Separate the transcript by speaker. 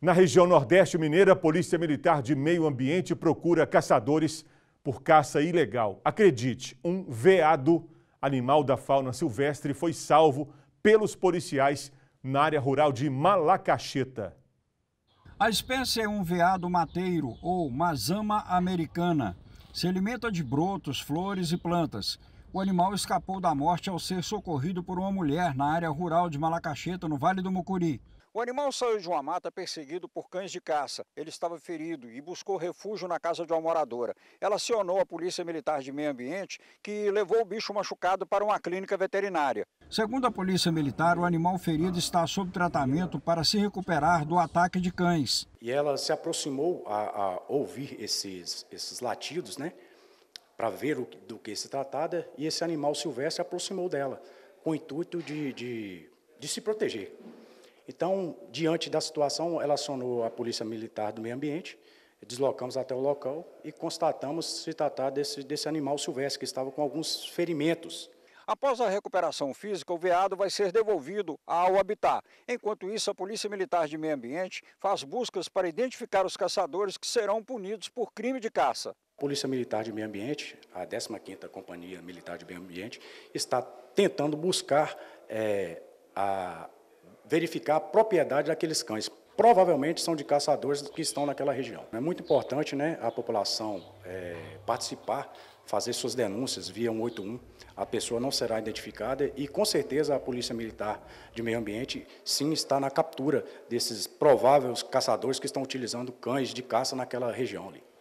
Speaker 1: Na região Nordeste Mineira, a Polícia Militar de Meio Ambiente procura caçadores por caça ilegal. Acredite, um veado, animal da fauna silvestre, foi salvo pelos policiais na área rural de Malacacheta.
Speaker 2: A espécie é um veado mateiro ou mazama americana. Se alimenta de brotos, flores e plantas. O animal escapou da morte ao ser socorrido por uma mulher na área rural de Malacacheta, no Vale do Mucuri. O animal saiu de uma mata perseguido por cães de caça. Ele estava ferido e buscou refúgio na casa de uma moradora. Ela acionou a Polícia Militar de Meio Ambiente, que levou o bicho machucado para uma clínica veterinária. Segundo a Polícia Militar, o animal ferido está sob tratamento para se recuperar do ataque de cães.
Speaker 3: E ela se aproximou a, a ouvir esses, esses latidos, né? para ver o, do que se tratava, e esse animal silvestre aproximou dela, com o intuito de, de, de se proteger. Então, diante da situação, ela acionou a Polícia Militar do Meio Ambiente, deslocamos até o local e constatamos se tratar desse, desse animal silvestre, que estava com alguns ferimentos.
Speaker 2: Após a recuperação física, o veado vai ser devolvido ao habitat. Enquanto isso, a Polícia Militar de Meio Ambiente faz buscas para identificar os caçadores que serão punidos por crime de caça.
Speaker 3: Polícia Militar de Meio Ambiente, a 15ª Companhia Militar de Meio Ambiente, está tentando buscar é, a, verificar a propriedade daqueles cães. Provavelmente são de caçadores que estão naquela região. É muito importante né, a população é, participar, fazer suas denúncias via 181. A pessoa não será identificada e, com certeza, a Polícia Militar de Meio Ambiente, sim, está na captura desses prováveis caçadores que estão utilizando cães de caça naquela região ali.